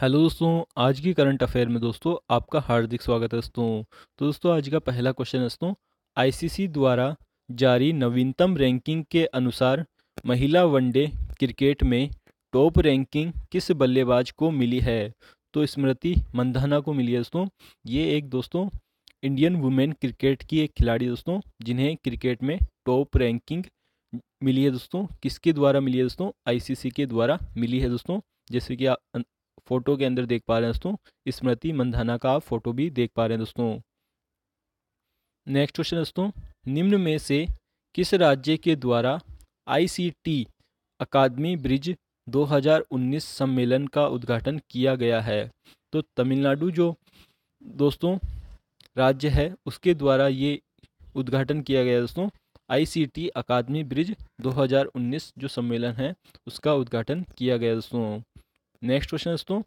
hello दोस्तों आज की करंट अफेयर में दोस्तों आपका हार्दिक स्वागत है दोस्तों तो दोस्तों आज का पहला क्वेश्चन है दोस्तों आईसीसी द्वारा जारी नवीनतम रैंकिंग के अनुसार महिला वनडे क्रिकेट में टॉप रैंकिंग किस बल्लेबाज को मिली है तो स्मृति मंधाना को मिली है दोस्तों ये एक दोस्तों इंडियन वुमेन क्रिकेट की एक खिलाड़ी दोस्तों जिन्हें क्रिकेट में टॉप रैंकिंग मिली है दोस्तों किसके द्वारा मिली है दोस्तों आईसीसी के द्वारा मिली है दोस्तों जैसे कि फोटो के अंदर देख पा रहे हैं दोस्तों स्मृति मंधाना का फोटो भी देख पा रहे हैं दोस्तों नेक्स्ट क्वेश्चन दोस्तों निम्न में से किस राज्य के द्वारा आईसीटी अकादमी ब्रिज 2019 सम्मेलन का उद्घाटन किया गया है तो तमिलनाडु जो दोस्तों राज्य है उसके द्वारा ये उद्घाटन किया गया दोस्तों आईसीटी अकादमी ब्रिज 2019 जो सम्मेलन है उसका उद्घाटन किया गया दोस्तों नेक्स्ट क्वेश्चन दोस्तों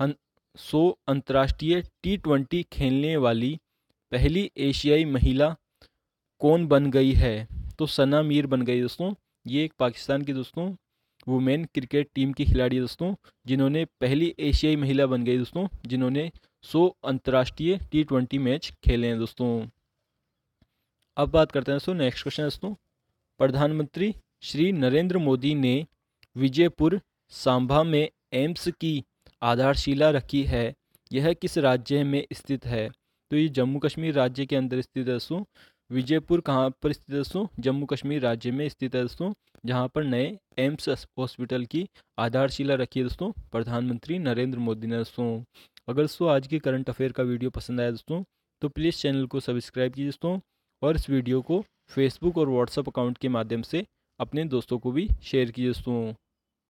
हन सो अंतर्राष्ट्रीय टी ट्वेंटी खेलने वाली पहली एशियाई महिला कौन बन गई है तो सना मीर बन गई दोस्तों ये एक पाकिस्तान की दोस्तों वुमेन क्रिकेट टीम की खिलाड़ी दोस्तों जिन्होंने पहली एशियाई महिला बन गई दोस्तों जिन्होंने सो अंतर्राष्ट्रीय टी ट्वेंटी मैच खेले हैं दोस्तों अब बात करते हैं दोस्तों नेक्स्ट क्वेश्चन दोस्तों प्रधानमंत्री श्री नरेंद्र मोदी ने विजयपुर सांभा में एम्स की आधारशिला रखी है यह किस राज्य में स्थित है तो ये जम्मू कश्मीर राज्य के अंदर स्थित है दोस्तों विजयपुर कहाँ पर स्थित है दोस्तों जम्मू कश्मीर राज्य में स्थित है दोस्तों जहाँ पर नए एम्स हॉस्पिटल की आधारशिला रखी है दोस्तों प्रधानमंत्री नरेंद्र मोदी ने दोस्तों अगर दोस्तों आज के करंट अफेयर का वीडियो पसंद आया दोस्तों तो प्लीज़ चैनल को सब्सक्राइब कीजिए दोस्तों और इस वीडियो को फेसबुक और व्हाट्सअप अकाउंट के माध्यम से अपने दोस्तों को भी शेयर कीजिए दोस्तों